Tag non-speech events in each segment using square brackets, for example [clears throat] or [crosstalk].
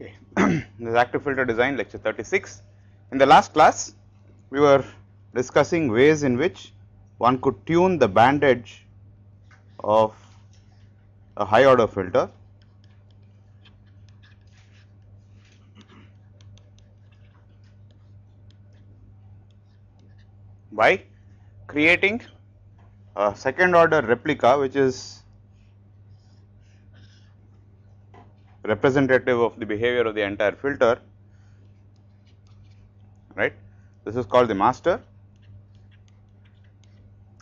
Okay. this [clears throat] is active filter design lecture 36. In the last class, we were discussing ways in which one could tune the band edge of a high order filter. by creating a second order replica which is representative of the behavior of the entire filter right. This is called the master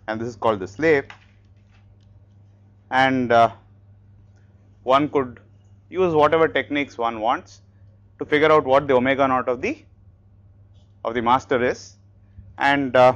and this is called the slave and uh, one could use whatever techniques one wants to figure out what the omega naught of the of the master is and uh,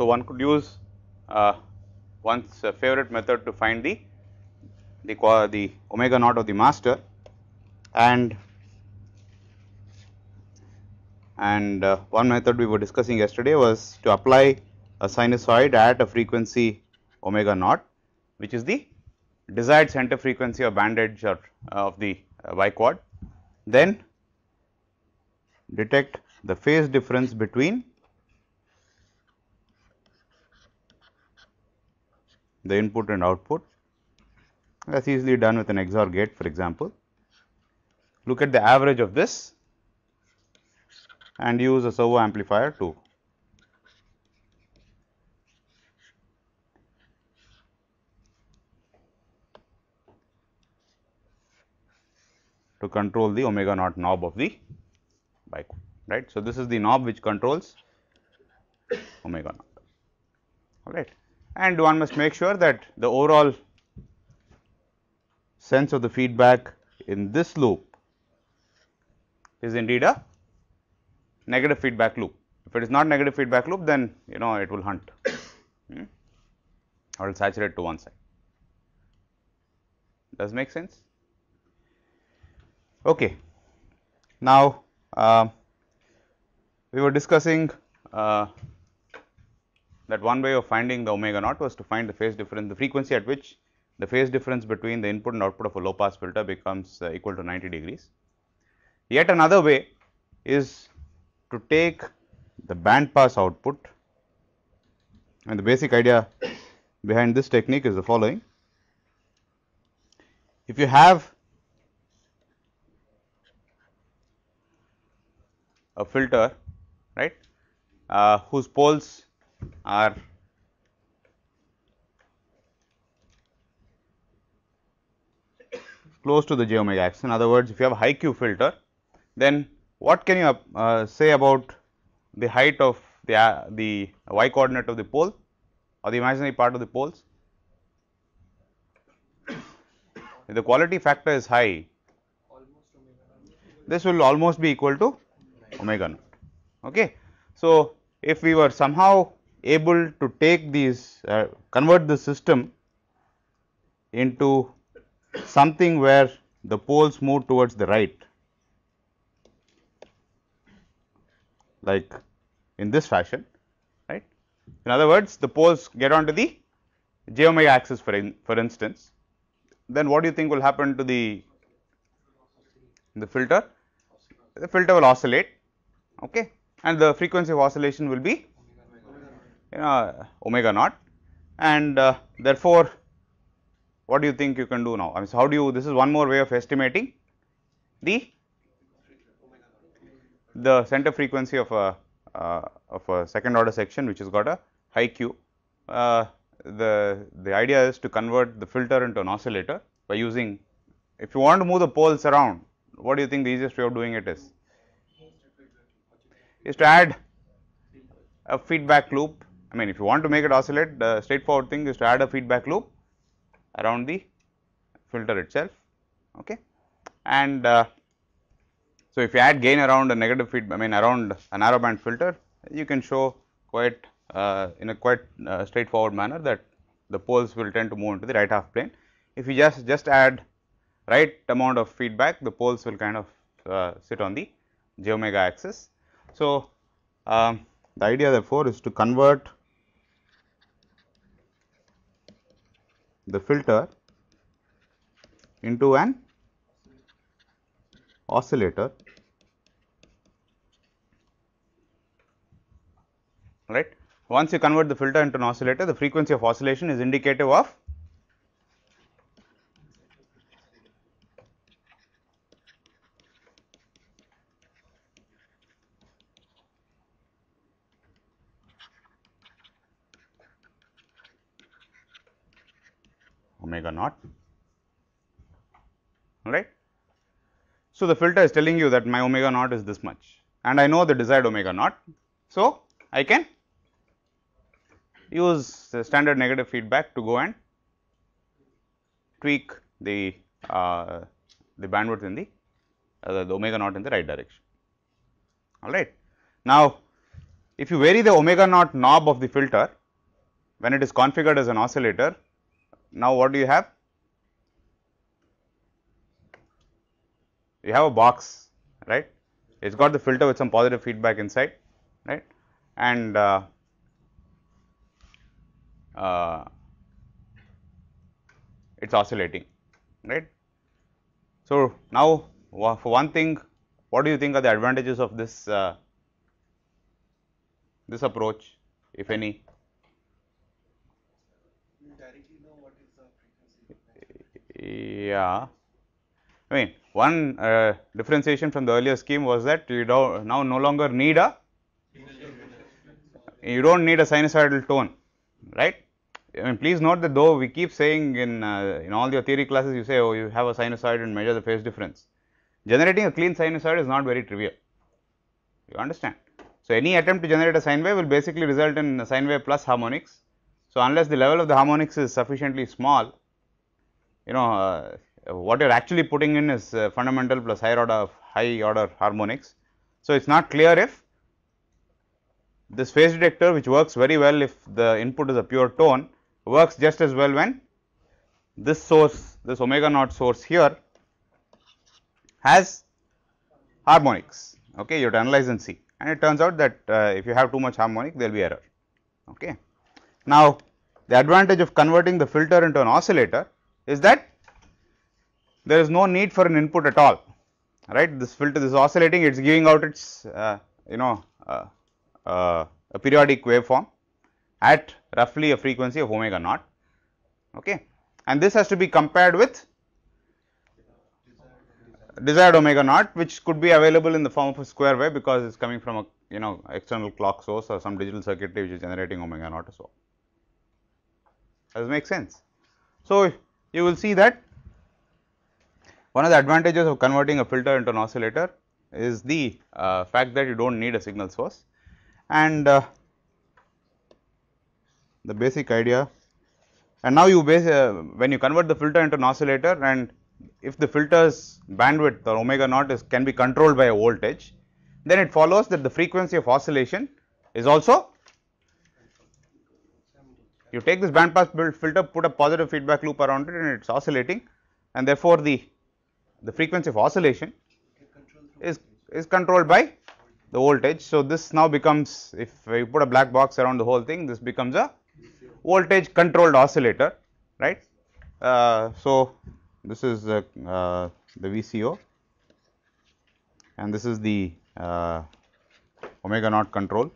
So, one could use uh, one's uh, favorite method to find the the, the omega naught of the master and and uh, one method we were discussing yesterday was to apply a sinusoid at a frequency omega naught which is the desired center frequency or band edge or, uh, of the uh, y quad then detect the phase difference between the input and output that is easily done with an XOR gate for example. Look at the average of this and use a servo amplifier to to control the omega naught knob of the bike right. So, this is the knob which controls omega naught all right and one must make sure that the overall sense of the feedback in this loop is indeed a negative feedback loop. If it is not negative feedback loop, then you know it will hunt hmm, or will saturate to one side. Does make sense? Okay. Now, uh, we were discussing uh, that one way of finding the omega naught was to find the phase difference, the frequency at which the phase difference between the input and output of a low pass filter becomes uh, equal to 90 degrees. Yet another way is to take the band pass output and the basic idea behind this technique is the following. If you have a filter right uh, whose poles are close to the j omega axis. In other words, if you have high Q filter, then what can you uh, say about the height of the, uh, the y coordinate of the pole or the imaginary part of the poles? if the quality factor is high, this will almost be equal to omega naught. Okay. So, if we were somehow able to take these uh, convert the system into something where the poles move towards the right like in this fashion right. In other words the poles get onto the j omega axis for in, for instance then what do you think will happen to the the filter? The filter will oscillate okay and the frequency of oscillation will be omega naught and uh, therefore, what do you think you can do now? I mean, so how do you, this is one more way of estimating the the center frequency of a uh, of a second order section which has got a high Q. Uh, the the idea is to convert the filter into an oscillator by using if you want to move the poles around what do you think the easiest way of doing it is is to add a feedback loop I mean if you want to make it oscillate the straightforward thing is to add a feedback loop around the filter itself okay and uh, so if you add gain around a negative feedback I mean around a narrowband filter you can show quite uh, in a quite uh, straightforward manner that the poles will tend to move into the right half plane if you just just add right amount of feedback the poles will kind of uh, sit on the j omega axis so um, the idea therefore is to convert the filter into an oscillator right. Once you convert the filter into an oscillator, the frequency of oscillation is indicative of omega naught right. So, the filter is telling you that my omega naught is this much and I know the desired omega naught. So, I can use standard negative feedback to go and tweak the uh, the bandwidth in the uh, the omega naught in the right direction. All right. Now, if you vary the omega naught knob of the filter when it is configured as an oscillator, now, what do you have? You have a box, right? It has got the filter with some positive feedback inside, right? And uh, uh, it is oscillating, right? So, now for one thing, what do you think are the advantages of this uh, this approach, if any? Yeah, I mean one uh, differentiation from the earlier scheme was that you do now no longer need a you don't need a sinusoidal tone, right? I mean, please note that though we keep saying in uh, in all your theory classes, you say, oh, you have a sinusoid and measure the phase difference. Generating a clean sinusoid is not very trivial. You understand? So any attempt to generate a sine wave will basically result in a sine wave plus harmonics. So unless the level of the harmonics is sufficiently small, you know uh, what you are actually putting in is uh, fundamental plus higher order high order harmonics. So, it is not clear if this phase detector which works very well if the input is a pure tone works just as well when this source this omega naught source here has harmonics okay you have to analyze and see and it turns out that uh, if you have too much harmonic there will be error okay now the advantage of converting the filter into an oscillator is that there is no need for an input at all right this filter is oscillating it is giving out its uh, you know uh, uh, a periodic waveform at roughly a frequency of omega naught okay and this has to be compared with desired omega naught which could be available in the form of a square wave because it is coming from a you know external clock source or some digital circuitry which is generating omega naught or so. Does it make sense? So, you will see that one of the advantages of converting a filter into an oscillator is the uh, fact that you do not need a signal source and uh, the basic idea and now you base uh, when you convert the filter into an oscillator and if the filter's bandwidth or omega naught is can be controlled by a voltage then it follows that the frequency of oscillation is also you take this bandpass filter, put a positive feedback loop around it and it is oscillating and therefore, the, the frequency of oscillation is, is controlled by the voltage. So, this now becomes if you put a black box around the whole thing this becomes a voltage controlled oscillator right. Uh, so, this is the, uh, the VCO and this is the uh, omega naught control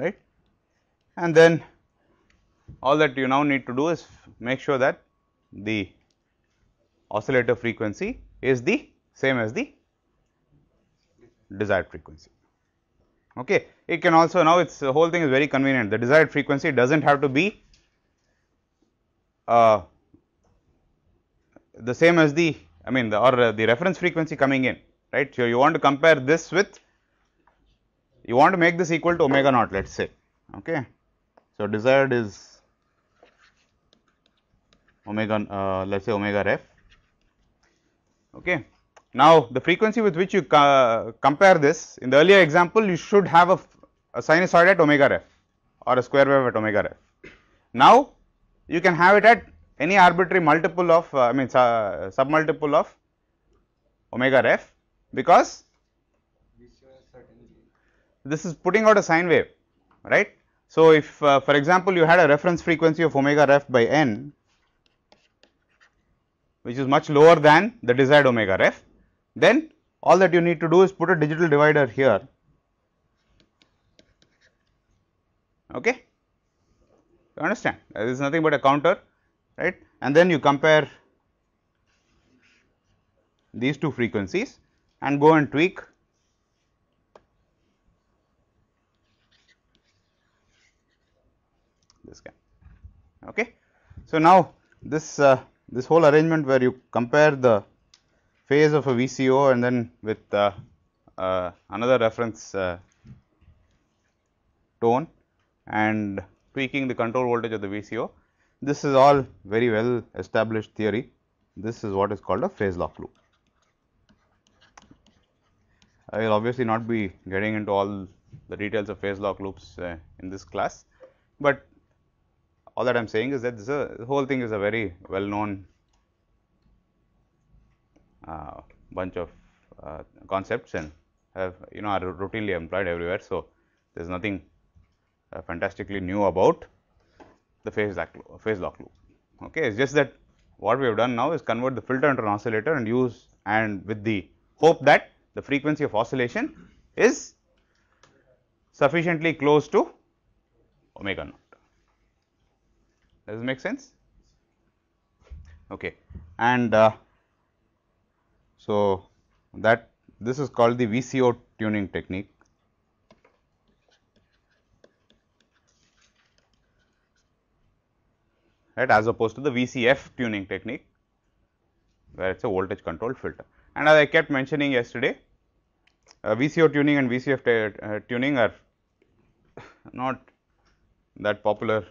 right and then all that you now need to do is make sure that the oscillator frequency is the same as the desired frequency. Okay. It can also now its whole thing is very convenient the desired frequency does not have to be uh, the same as the I mean the or uh, the reference frequency coming in right. So, you want to compare this with you want to make this equal to omega naught, let us say. Okay. So, desired is omega, uh, let us say omega ref. Okay. Now, the frequency with which you compare this, in the earlier example, you should have a, a sinusoid at omega ref or a square wave at omega ref. Now, you can have it at any arbitrary multiple of, uh, I mean, uh, submultiple of omega ref because this is putting out a sine wave, right. So, if uh, for example, you had a reference frequency of omega ref by n, which is much lower than the desired omega ref, then all that you need to do is put a digital divider here, okay. You understand? is nothing but a counter, right, and then you compare these two frequencies and go and tweak okay. So, now this uh, this whole arrangement where you compare the phase of a VCO and then with uh, uh, another reference uh, tone and tweaking the control voltage of the VCO. This is all very well established theory. This is what is called a phase lock loop. I will obviously not be getting into all the details of phase lock loops uh, in this class, but all that I am saying is that this a, whole thing is a very well known uh, bunch of uh, concepts and have you know are routinely employed everywhere. So, there is nothing uh, fantastically new about the phase lock, phase lock loop. Okay, it is just that what we have done now is convert the filter into an oscillator and use and with the hope that the frequency of oscillation is sufficiently close to omega naught. Does it make sense? Okay. And uh, so, that this is called the VCO tuning technique. right as opposed to the VCF tuning technique where it is a voltage controlled filter. And as I kept mentioning yesterday, uh, VCO tuning and VCF uh, tuning are [laughs] not that popular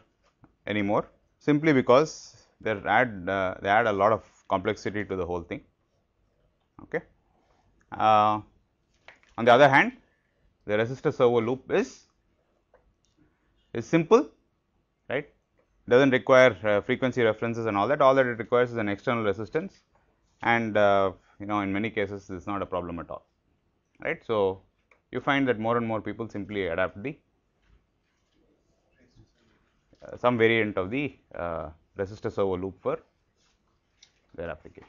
anymore simply because they add uh, they add a lot of complexity to the whole thing. Okay. Uh, on the other hand, the resistor servo loop is is simple, right? Does not require uh, frequency references and all that. All that it requires is an external resistance, and uh, you know in many cases it is not a problem at all, right? So you find that more and more people simply adapt the uh, some variant of the uh, resistor servo loop for their application.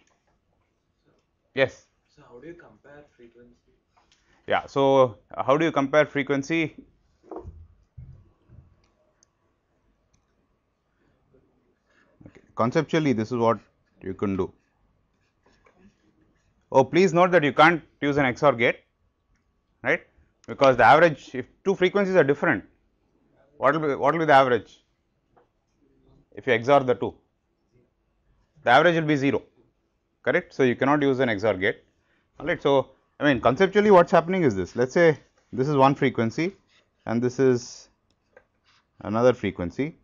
Yes. So, how do you compare frequency? Yeah. So, uh, how do you compare frequency? Okay. Conceptually, this is what you can do. Oh, please note that you can't use an XOR gate, right? Because the average, if two frequencies are different, what will be what will be the average? if you XOR the two. The average will be 0, correct. So, you cannot use an XOR gate, alright. So, I mean conceptually what is happening is this, let us say this is one frequency and this is another frequency,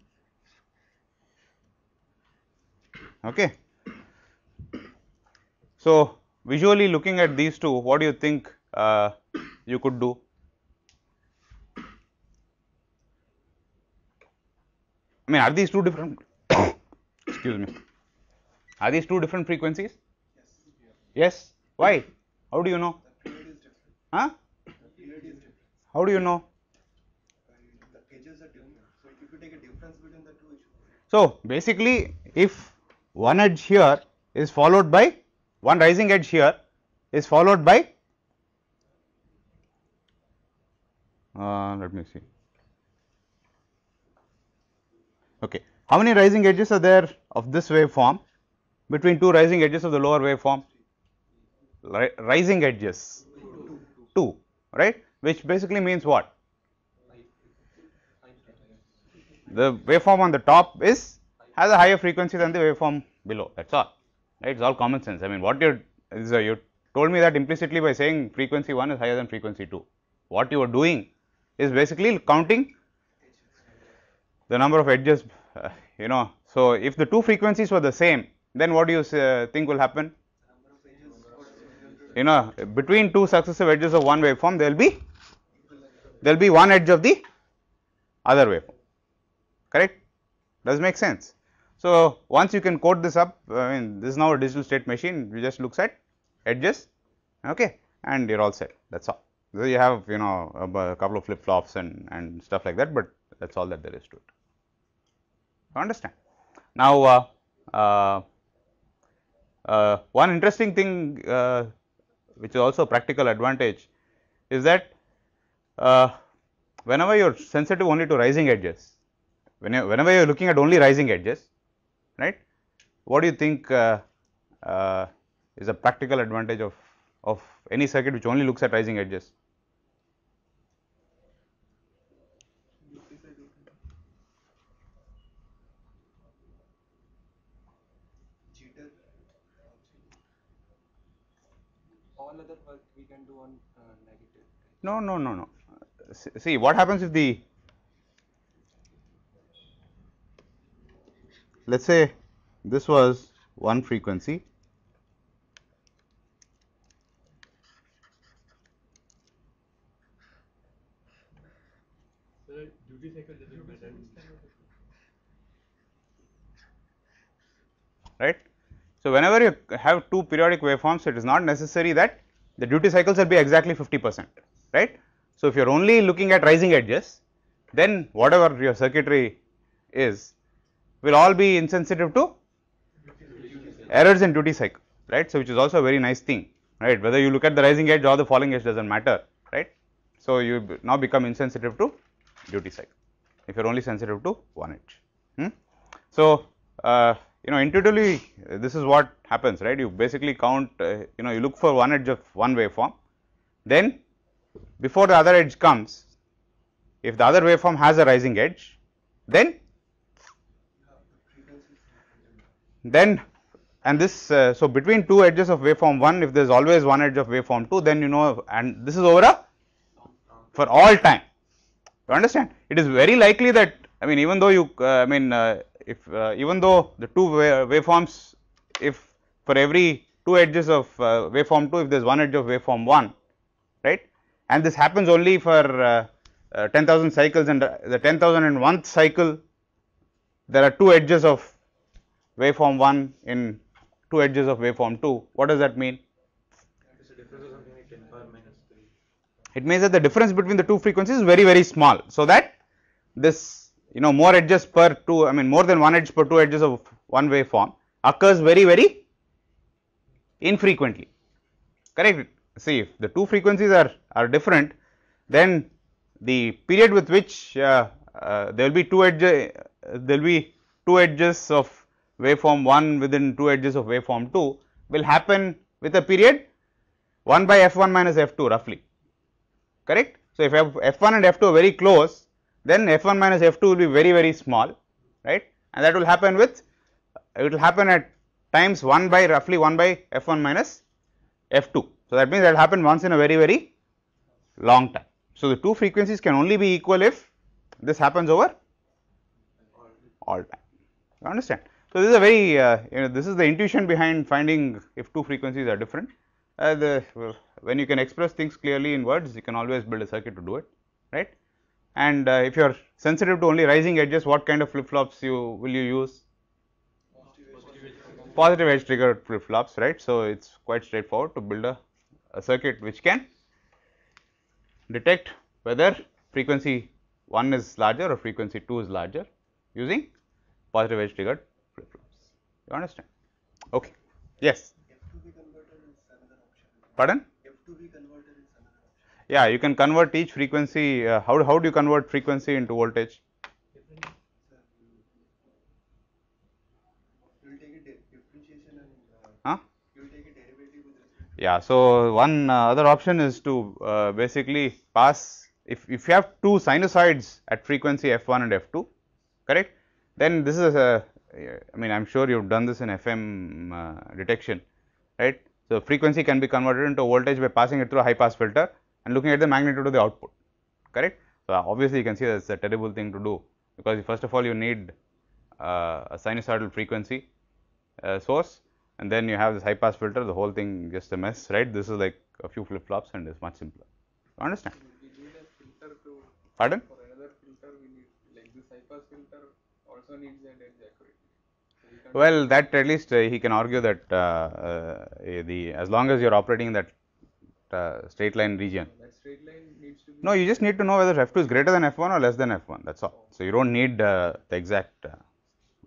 okay. So, visually looking at these two, what do you think uh, you could do? mean are these two different [coughs] excuse me are these two different frequencies yes, yes? why how do you know huh how do you know so basically if one edge here is followed by one rising edge here is followed by uh, let me see Okay. How many rising edges are there of this waveform between two rising edges of the lower waveform? rising edges, two. 2, right, which basically means what? The waveform on the top is has a higher frequency than the waveform below that is all right it is all common sense I mean what you is uh, you told me that implicitly by saying frequency 1 is higher than frequency 2 what you are doing is basically counting the number of edges uh, you know. So, if the two frequencies were the same then what do you uh, think will happen? You know between two successive edges of one waveform there will be there will be one edge of the other waveform correct does make sense. So, once you can code this up I mean this is now a digital state machine you just looks at edges okay and you are all set that is all. So, you have you know a couple of flip flops and, and stuff like that, but that is all that there is to it understand. Now, uh, uh, uh, one interesting thing which is also practical advantage is that whenever you are sensitive only to rising edges, whenever you are looking at only rising edges, right, what do you think uh, uh, is a practical advantage of, of any circuit which only looks at rising edges? another work we can do on uh, negative. No, no, no, no. See, what happens if the let us say this was one frequency right so, whenever you have two periodic waveforms it is not necessary that the duty cycles will be exactly 50 percent right. So, if you are only looking at rising edges then whatever your circuitry is will all be insensitive to errors in duty cycle right. So, which is also a very nice thing right whether you look at the rising edge or the falling edge does not matter right. So, you now become insensitive to duty cycle if you are only sensitive to one edge. Hmm? So, uh, you know intuitively this is what happens right you basically count uh, you know you look for one edge of one waveform then before the other edge comes if the other waveform has a rising edge then then and this uh, so between two edges of waveform 1 if there is always one edge of waveform 2 then you know and this is over a for all time you understand it is very likely that I mean even though you uh, I mean uh, if uh, even though the two waveforms if for every two edges of uh, waveform 2 if there is one edge of waveform 1 right and this happens only for uh, uh, 10,000 cycles and uh, the 10,001th cycle there are two edges of waveform 1 in two edges of waveform 2 what does that mean? It means that the difference between the two frequencies is very very small so that this you know more edges per 2 I mean more than one edge per 2 edges of one way form occurs very very infrequently correct. See if the two frequencies are, are different then the period with which uh, uh, there will be two edges uh, there will be two edges of waveform 1 within two edges of waveform 2 will happen with a period 1 by f1 minus f2 roughly correct. So, if f1 and f2 are very close then f1 minus f2 will be very very small right and that will happen with it will happen at times 1 by roughly 1 by f1 minus f2. So, that means that happened once in a very very long time. So, the two frequencies can only be equal if this happens over all time you understand. So, this is a very uh, you know this is the intuition behind finding if two frequencies are different uh, the when you can express things clearly in words you can always build a circuit to do it right and uh, if you are sensitive to only rising edges what kind of flip flops you will you use positive edge triggered flip flops right so it's quite straightforward to build a, a circuit which can detect whether frequency 1 is larger or frequency 2 is larger using positive edge triggered flip flops you understand okay yes pardon yeah, you can convert each frequency. Uh, how, how do you convert frequency into voltage? Huh? Yeah, so one uh, other option is to uh, basically pass if, if you have two sinusoids at frequency f1 and f2, correct, then this is a I mean I am sure you have done this in FM uh, detection, right. So, frequency can be converted into voltage by passing it through a high pass filter and looking at the magnitude of the output, correct. So, obviously, you can see that it is a terrible thing to do, because first of all you need uh, a sinusoidal frequency uh, source and then you have this high pass filter, the whole thing just a mess, right. This is like a few flip flops and it's much simpler, you understand. Pardon? Well, that at least uh, he can argue that uh, uh, the as long as you are operating that uh, straight line region. Straight line no, you just need to know whether f2 is greater than f1 or less than f1 that is all. So, you do not need uh, the exact uh,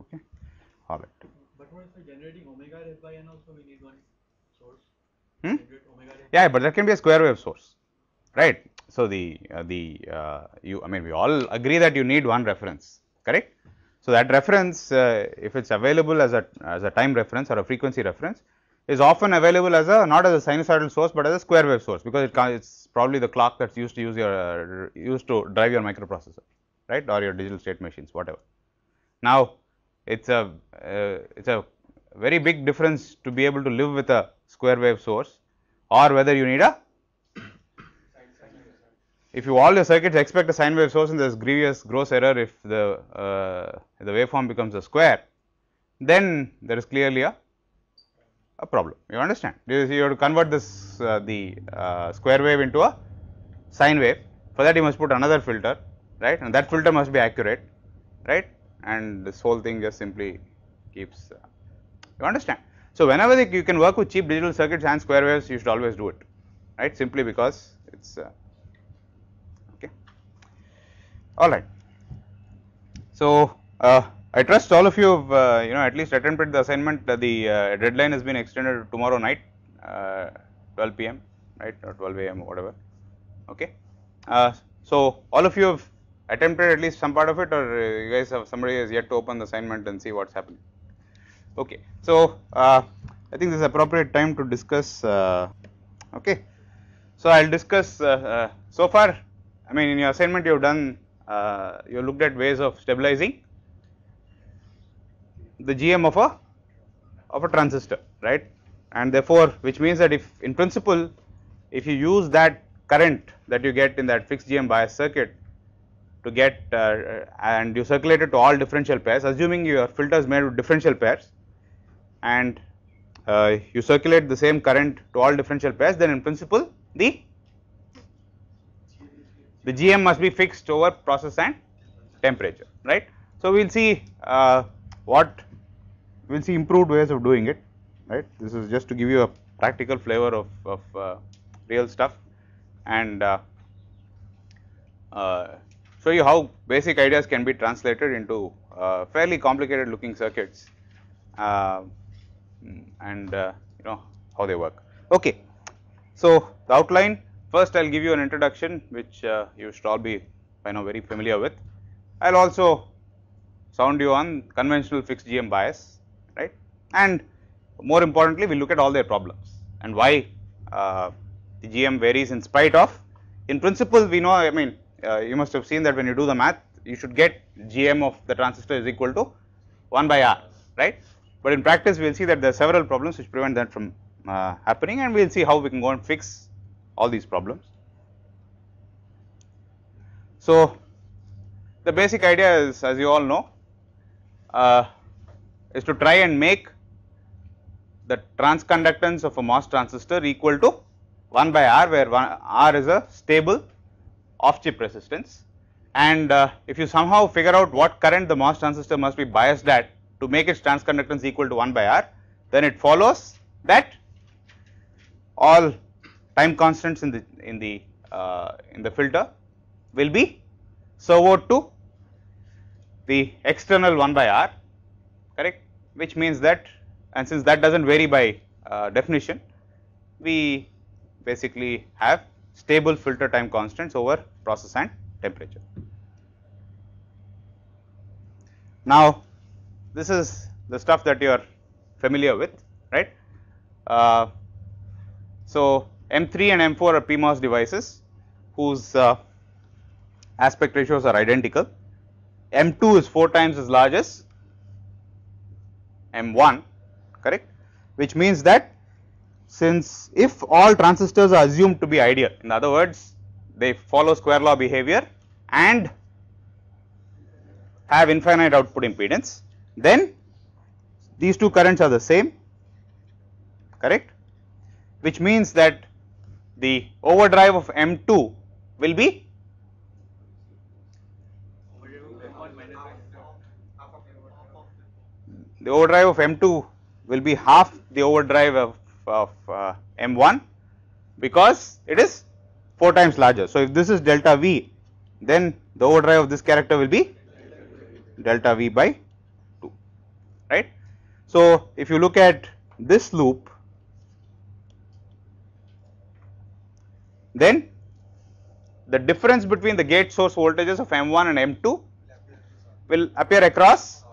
okay all right. But what is the generating omega ref by n also we need one source. Hmm? Yeah, but that can be a square wave source right. So, the uh, the uh, you I mean we all agree that you need one reference correct. So, that reference if it is available as a as a time reference or a frequency reference is often available as a not as a sinusoidal source, but as a square wave source because it is probably the clock that is used to use your uh, used to drive your microprocessor right or your digital state machines whatever. Now, it is a uh, it is a very big difference to be able to live with a square wave source or whether you need a if you all your circuits expect a sine wave source and there is grievous gross error if the uh, the waveform becomes a square, then there is clearly a a problem you understand this you have to convert this uh, the uh, square wave into a sine wave for that you must put another filter right and that filter must be accurate right and this whole thing just simply keeps uh, you understand. So, whenever the, you can work with cheap digital circuits and square waves you should always do it right simply because it is uh, okay all right. So, uh, I trust all of you have uh, you know at least attempted the assignment uh, the uh, deadline has been extended to tomorrow night uh, 12 pm right or 12 am whatever okay. Uh, so all of you have attempted at least some part of it or uh, you guys have somebody has yet to open the assignment and see what's happening okay. So I think this is appropriate time to discuss okay. So I will discuss so far I mean in your assignment you have done you looked at ways of stabilizing the gm of a of a transistor right and therefore which means that if in principle if you use that current that you get in that fixed gm bias circuit to get uh, uh, and you circulate it to all differential pairs assuming your filter is made with differential pairs and uh, you circulate the same current to all differential pairs then in principle the the gm must be fixed over process and temperature right so we will see uh, what we will see improved ways of doing it right this is just to give you a practical flavor of, of uh, real stuff and uh, uh, show you how basic ideas can be translated into uh, fairly complicated looking circuits uh, mm, and uh, you know how they work. Okay. So, the outline first I will give you an introduction which you should all be by now very familiar with. I will also sound you on conventional fixed GM bias right and more importantly we look at all their problems and why uh, the GM varies in spite of in principle we know I mean uh, you must have seen that when you do the math you should get GM of the transistor is equal to 1 by R right but in practice we will see that there are several problems which prevent that from uh, happening and we will see how we can go and fix all these problems. So, the basic idea is as you all know uh, is to try and make the transconductance of a MOS transistor equal to 1 by R where 1 R is a stable off chip resistance and uh, if you somehow figure out what current the MOS transistor must be biased at to make its transconductance equal to 1 by R then it follows that all time constants in the in the uh, in the filter will be servo to the external 1 by R which means that and since that does not vary by uh, definition we basically have stable filter time constants over process and temperature. Now this is the stuff that you are familiar with right. Uh, so M3 and M4 are PMOS devices whose uh, aspect ratios are identical. M2 is 4 times as large as M1 correct which means that since if all transistors are assumed to be ideal in other words they follow square law behavior and have infinite output impedance then these two currents are the same correct which means that the overdrive of M2 will be the overdrive of M2 will be half the overdrive of, of uh, M1 because it is 4 times larger. So, if this is delta V then the overdrive of this character will be delta V by 2 right. So, if you look at this loop then the difference between the gate source voltages of M1 and M2 will appear across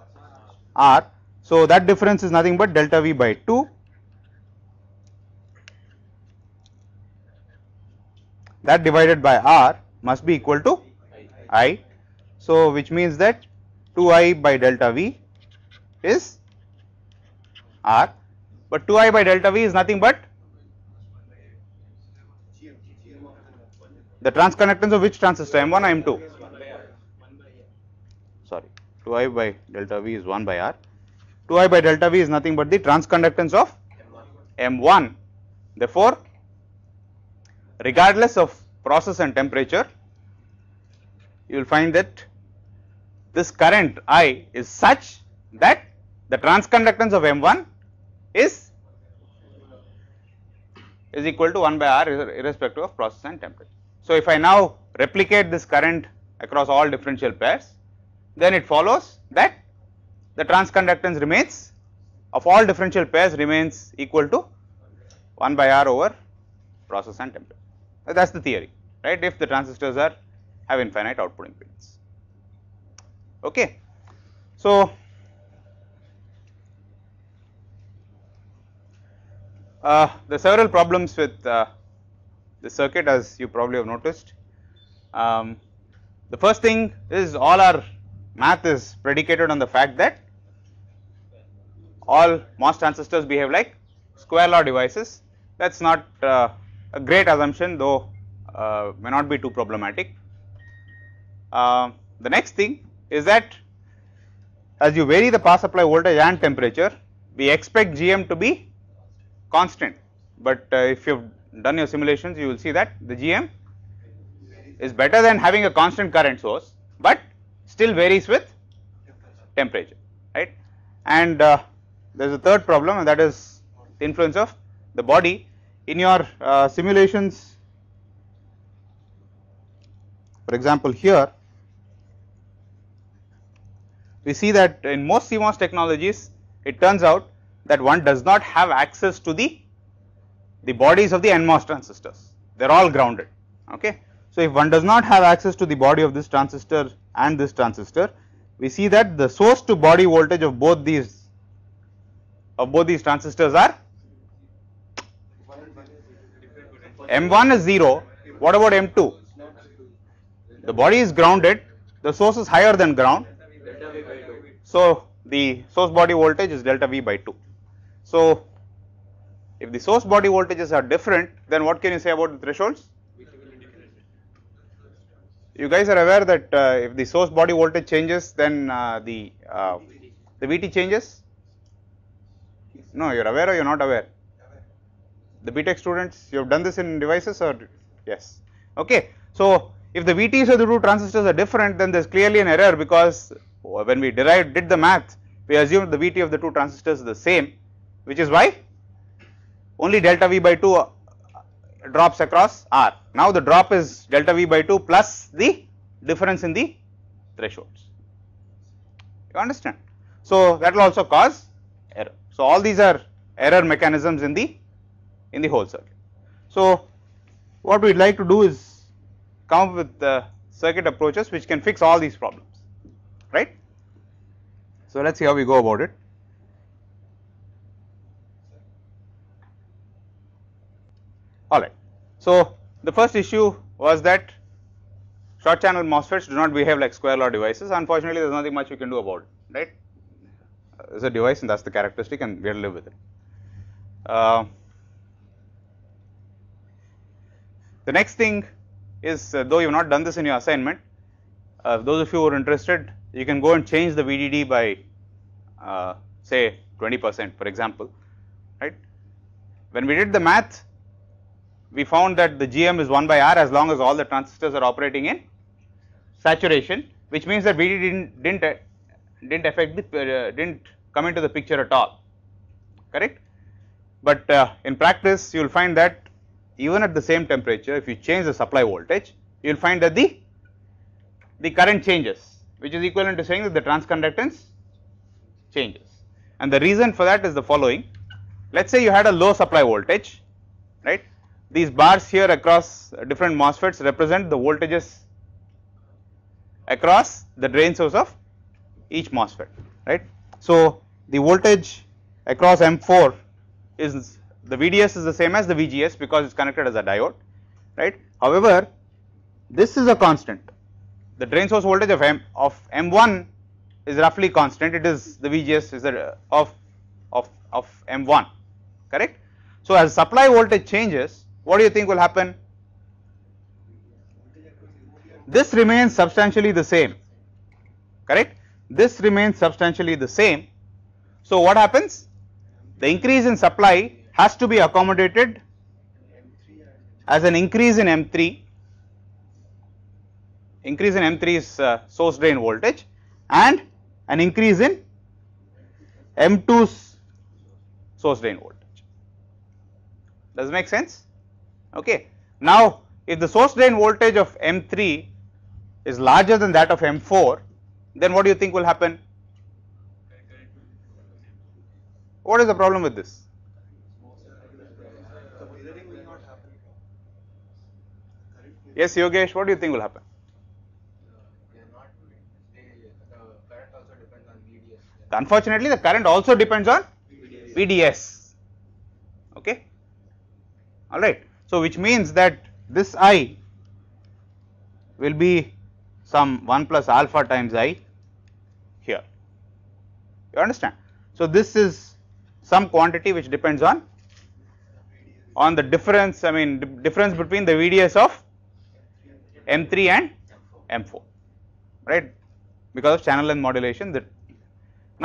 R so, that difference is nothing but delta V by 2 that divided by R must be equal to I. So, which means that 2i by delta V is R, but 2i by delta V is nothing but the transconductance of which transistor M1 or M2? Sorry, 2i by delta V is 1 by R. 2i by delta V is nothing but the transconductance of M1. M1. Therefore, regardless of process and temperature, you will find that this current I is such that the transconductance of M1 is is equal to 1 by R irrespective of process and temperature. So, if I now replicate this current across all differential pairs, then it follows that the transconductance remains of all differential pairs remains equal to 1 by R over process and temperature. that is the theory right if the transistors are have infinite output impedance. Okay. So, uh, the several problems with uh, the circuit as you probably have noticed. Um, the first thing is all our math is predicated on the fact that all MOS transistors behave like square law devices. That is not uh, a great assumption though uh, may not be too problematic. Uh, the next thing is that as you vary the power supply voltage and temperature, we expect GM to be constant, but uh, if you have done your simulations you will see that the GM is better than having a constant current source, but still varies with temperature, right. And uh, there is a third problem and that is the influence of the body. In your uh, simulations, for example here, we see that in most CMOS technologies it turns out that one does not have access to the, the bodies of the NMOS transistors, they are all grounded okay. So if one does not have access to the body of this transistor and this transistor, we see that the source to body voltage of both these of both these transistors are M1 is 0, what about M2? The body is grounded, the source is higher than ground. So, the source body voltage is delta V by 2. So, if the source body voltages are different, then what can you say about the thresholds? you guys are aware that uh, if the source body voltage changes then uh, the uh, the VT changes? No, you are aware or you are not aware? The BTEC students, you have done this in devices or yes, okay. So, if the VTs of the two transistors are different then there is clearly an error because when we derived did the math we assumed the VT of the two transistors is the same which is why only delta V by 2 drops across R. Now the drop is delta V by 2 plus the difference in the thresholds. You understand? So that will also cause error. So all these are error mechanisms in the in the whole circuit. So what we would like to do is come up with the circuit approaches which can fix all these problems, right? So let us see how we go about it. all right. So, the first issue was that short channel MOSFETs do not behave like square law devices unfortunately there is nothing much you can do about it right it is a device and that is the characteristic and we have to live with it. Uh, the next thing is uh, though you have not done this in your assignment uh, those of you who are interested you can go and change the VDD by uh, say 20 percent for example right. When we did the math we found that the GM is 1 by R as long as all the transistors are operating in saturation which means that VD didn't, didn't, didn't affect the, uh, didn't come into the picture at all, correct. But uh, in practice you will find that even at the same temperature if you change the supply voltage you will find that the, the current changes which is equivalent to saying that the transconductance changes. And the reason for that is the following, let us say you had a low supply voltage, right these bars here across different MOSFETs represent the voltages across the drain source of each MOSFET, right. So, the voltage across M4 is the VDS is the same as the VGS because it is connected as a diode, right. However, this is a constant, the drain source voltage of M of M1 is roughly constant, it is the VGS is the of of of M1, correct. So, as supply voltage changes, what do you think will happen? This remains substantially the same, correct? This remains substantially the same. So, what happens? The increase in supply has to be accommodated as an increase in M3, increase in M3 is uh, source drain voltage and an increase in M2's source drain voltage. Does it make sense? okay. Now if the source drain voltage of M3 is larger than that of M4, then what do you think will happen? What is the problem with this? Yes, Yogesh, what do you think will happen? Unfortunately, the current also depends on VDS. Okay, all right. So which means that this i will be some 1 plus alpha times i here, you understand. So this is some quantity which depends on on the difference I mean difference between the VDS of M3 and M4 right because of channel length modulation that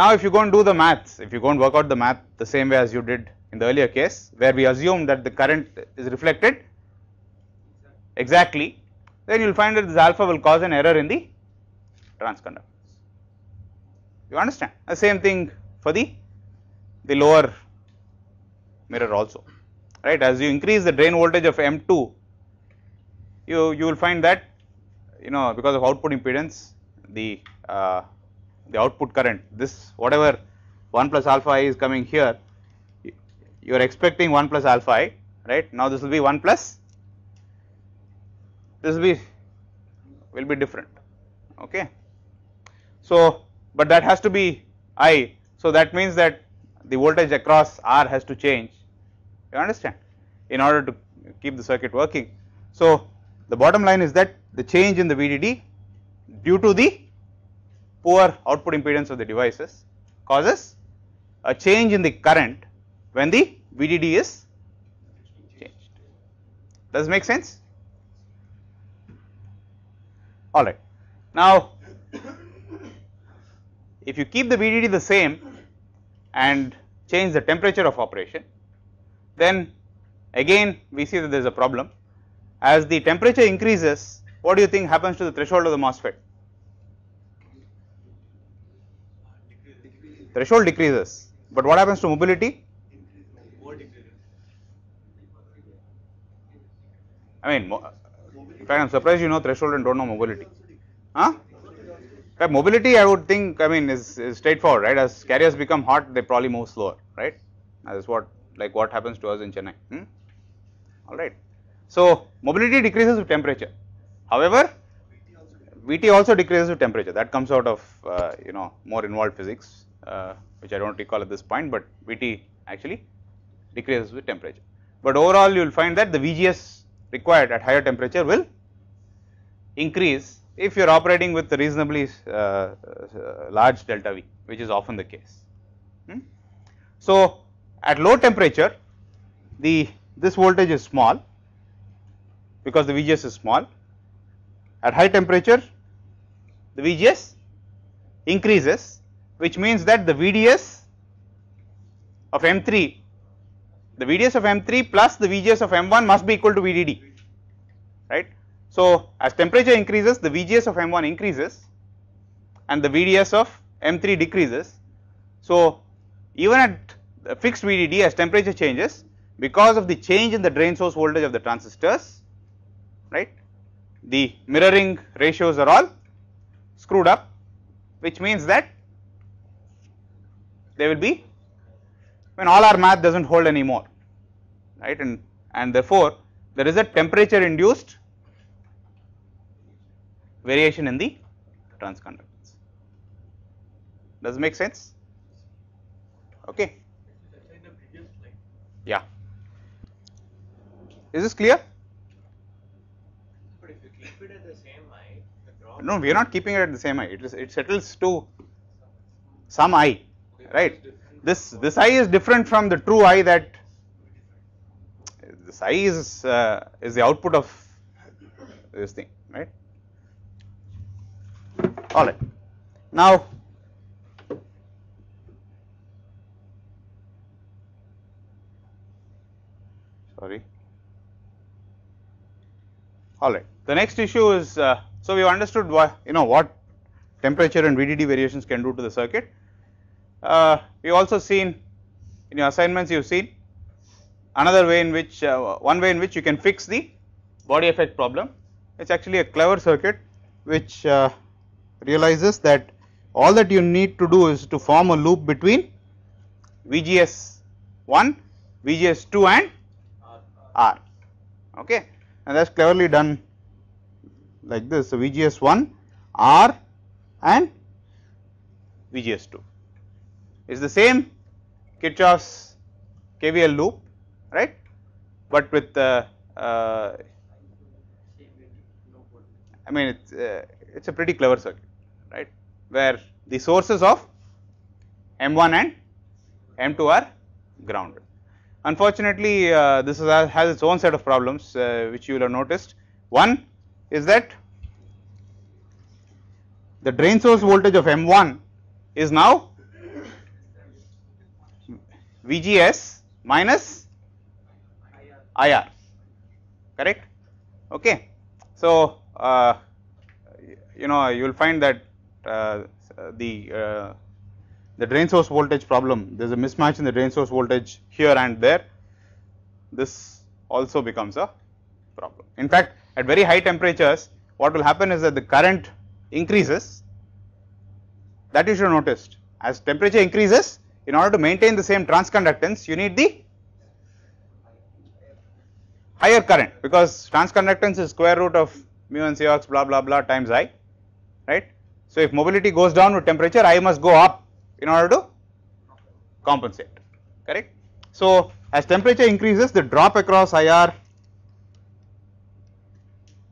now if you go and do the maths if you go and work out the math the same way as you did in the earlier case where we assume that the current is reflected exactly, then you will find that this alpha will cause an error in the transconductance. You understand? The same thing for the, the lower mirror also, right. As you increase the drain voltage of M2, you, you will find that you know because of output impedance the uh, the output current this whatever 1 plus alpha i is coming here you are expecting 1 plus alpha i right now this will be 1 plus this will be will be different okay. So, but that has to be I so that means that the voltage across R has to change you understand in order to keep the circuit working. So, the bottom line is that the change in the VDD due to the poor output impedance of the devices causes a change in the current when the VDD is changed. Does make sense? All right. Now, if you keep the VDD the same and change the temperature of operation, then again we see that there is a problem. As the temperature increases, what do you think happens to the threshold of the MOSFET? Threshold decreases, but what happens to mobility? I mean, in fact, I am surprised you know threshold and don't know mobility. Huh? Right, mobility, I would think, I mean, is, is straightforward, right? As carriers become hot, they probably move slower, right? That is what, like, what happens to us in Chennai. Hmm? All right. So, mobility decreases with temperature. However, VT also decreases with temperature. That comes out of, uh, you know, more involved physics, uh, which I do not recall at this point, but VT actually decreases with temperature. But overall, you will find that the VGS required at higher temperature will increase if you are operating with reasonably uh, uh, large delta V which is often the case. Hmm? So, at low temperature the this voltage is small because the VGS is small at high temperature the VGS increases which means that the VDS of M3 the VDS of M3 plus the VGS of M1 must be equal to VDD, right. So, as temperature increases the VGS of M1 increases and the VDS of M3 decreases. So, even at fixed VDD as temperature changes because of the change in the drain source voltage of the transistors, right, the mirroring ratios are all screwed up which means that there will be when all our math does not hold anymore right and, and therefore there is a temperature induced variation in the transconductance. Does it make sense? Okay. Yeah. Is this clear? No, we are not keeping it at the same i. It is it settles to some i, right? this this I is different from the true I that this I is uh, is the output of this thing right all right now sorry all right the next issue is uh, so we have understood you know what temperature and VDD variations can do to the circuit uh, you also seen in your assignments you have seen another way in which uh, one way in which you can fix the body effect problem it is actually a clever circuit which uh, realizes that all that you need to do is to form a loop between VGS 1, VGS 2 and R okay and that is cleverly done like this so VGS 1, R and VGS 2 is the same Kirchhoff's KVL loop right but with the uh, uh, I mean it's uh, it's a pretty clever circuit right where the sources of M1 and M2 are grounded. Unfortunately uh, this has its own set of problems uh, which you will have noticed. One is that the drain source voltage of M1 is now VGS minus IR, correct? Okay. So, uh, you know you will find that uh, the uh, the drain source voltage problem there is a mismatch in the drain source voltage here and there this also becomes a problem. In fact, at very high temperatures what will happen is that the current increases that you should noticed as temperature increases in order to maintain the same transconductance you need the higher current because transconductance is square root of mu and Cox blah blah blah times I right. So, if mobility goes down with temperature I must go up in order to compensate correct. So, as temperature increases the drop across IR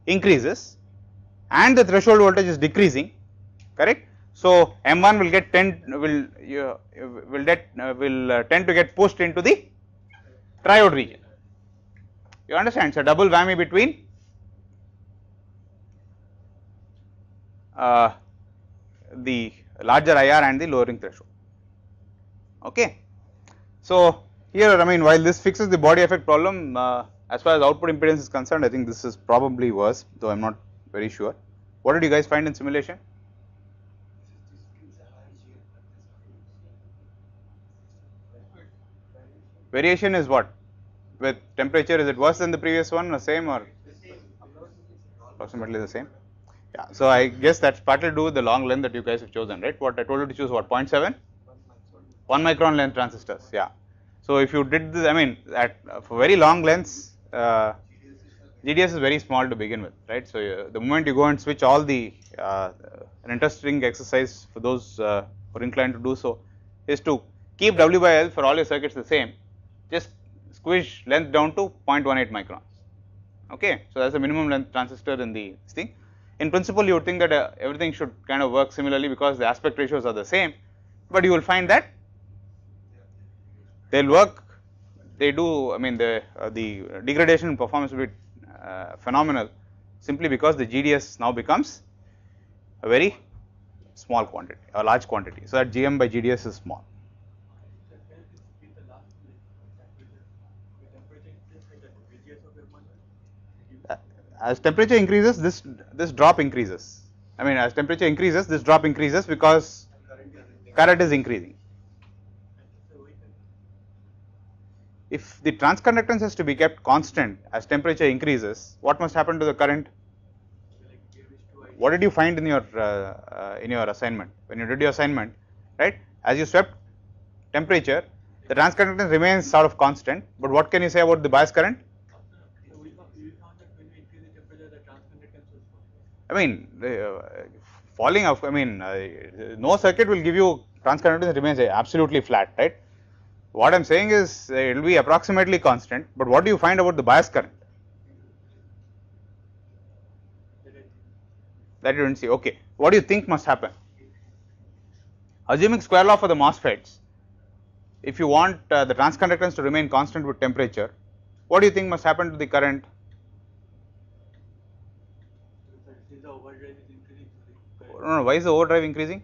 increases and the threshold voltage is decreasing correct. So, M1 will get tend will uh, will that uh, will uh, tend to get pushed into the triode region. You understand? So double whammy between uh, the larger IR and the lowering threshold. Okay. So here I mean while this fixes the body effect problem uh, as far as output impedance is concerned I think this is probably worse though I am not very sure. What did you guys find in simulation? Variation is what? With temperature, is it worse than the previous one or same or approximately the same? Yeah, so I guess that's partly to do with the long length that you guys have chosen, right? What I told you to choose what 0.7? 1 micron length transistors, yeah. So if you did this, I mean, at uh, for very long lengths, uh, GDS is very small to begin with, right? So uh, the moment you go and switch all the, uh, an interesting exercise for those uh, who are inclined to do so is to keep W by L for all your circuits the same just squish length down to 0.18 microns. Okay, so that's the minimum length transistor in the thing. In principle, you would think that uh, everything should kind of work similarly because the aspect ratios are the same, but you will find that they'll work. They do. I mean, the uh, the degradation in performance will be uh, phenomenal simply because the GDS now becomes a very small quantity or large quantity. So that GM by GDS is small. as temperature increases this this drop increases. I mean as temperature increases this drop increases because current is increasing. If the transconductance has to be kept constant as temperature increases, what must happen to the current? What did you find in your uh, uh, in your assignment when you did your assignment, right? As you swept temperature, the transconductance remains sort of constant, but what can you say about the bias current? I mean, uh, falling off, I mean, uh, no circuit will give you transconductance remains absolutely flat, right. What I am saying is uh, it will be approximately constant, but what do you find about the bias current? That you did not see, okay. What do you think must happen? Assuming square law for the MOSFETs, if you want uh, the transconductance to remain constant with temperature, what do you think must happen to the current no, no, why is the overdrive increasing?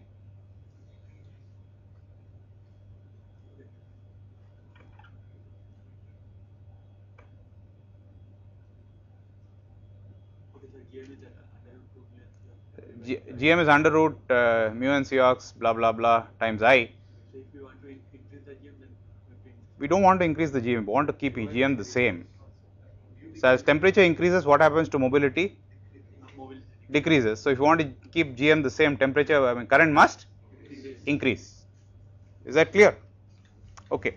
G GM is under root uh, mu and Cox blah blah blah times I. So if you want to increase the GM, then we don't want to increase the GM, we want to keep EGM the same. So as temperature increases, what happens to mobility? decreases. So, if you want to keep Gm the same temperature, I mean current must increase. Is that clear? Okay.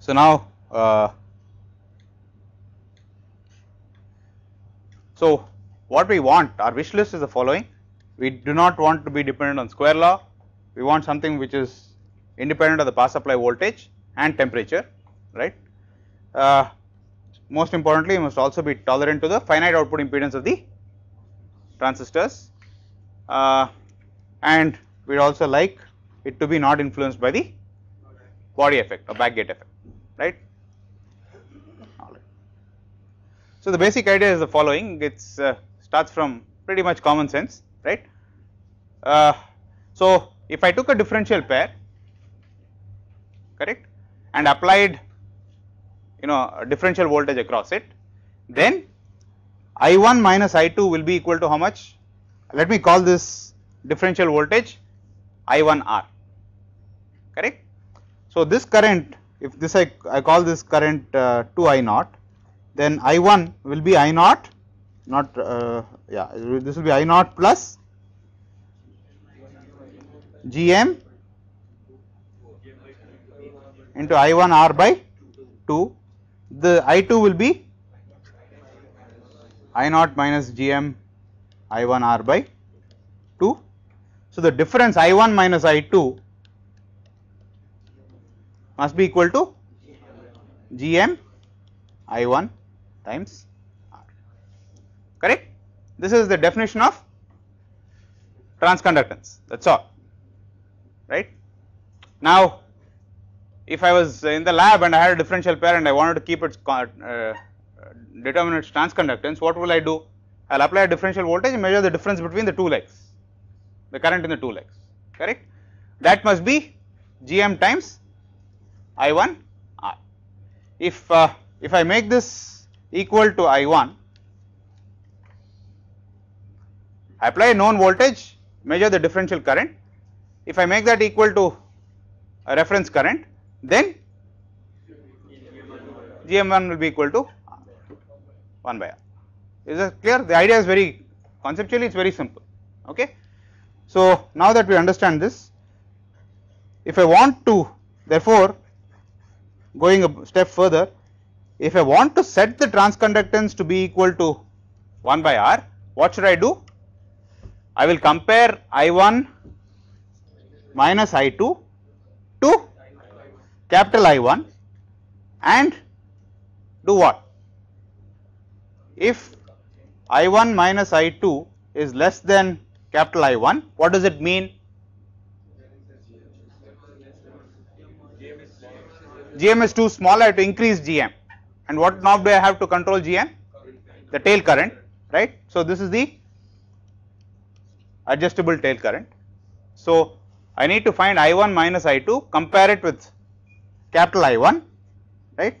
So, now uh, so what we want our wish list is the following we do not want to be dependent on square law we want something which is independent of the power supply voltage and temperature right. Uh, most importantly you must also be tolerant to the finite output impedance of the transistors uh, and we would also like it to be not influenced by the body effect or back gate effect right. So, the basic idea is the following it uh, starts from pretty much common sense right. Uh, so, if I took a differential pair correct and applied you know differential voltage across it then I1 minus I2 will be equal to how much? Let me call this differential voltage I1R, correct. So, this current if this I, I call this current uh, 2I 0 then I1 will be I 0 not uh, yeah this will be I 0 plus Gm into I1R by 2 the I2 will be I naught minus Gm I 1 R by 2. So, the difference I 1 minus I 2 must be equal to Gm I 1 times R correct. This is the definition of transconductance that is all right. Now, if I was in the lab and I had a differential pair and I wanted to keep it uh, determine its transconductance, what will I do? I will apply a differential voltage and measure the difference between the two legs, the current in the two legs, correct. That must be Gm times I1 R. If, uh, if I make this equal to I1, I apply a known voltage, measure the differential current. If I make that equal to a reference current, then Gm1 will be equal to 1 by r. Is that clear? The idea is very conceptually it is very simple okay. So now that we understand this if I want to therefore going a step further if I want to set the transconductance to be equal to 1 by r what should I do? I will compare I1 minus I2 to capital I1 and do what? if I1 minus I2 is less than capital I1, what does it mean? GM is too small, I have to increase GM and what knob do I have to control GM? The tail current, right. So, this is the adjustable tail current. So, I need to find I1 minus I2, compare it with capital I1, right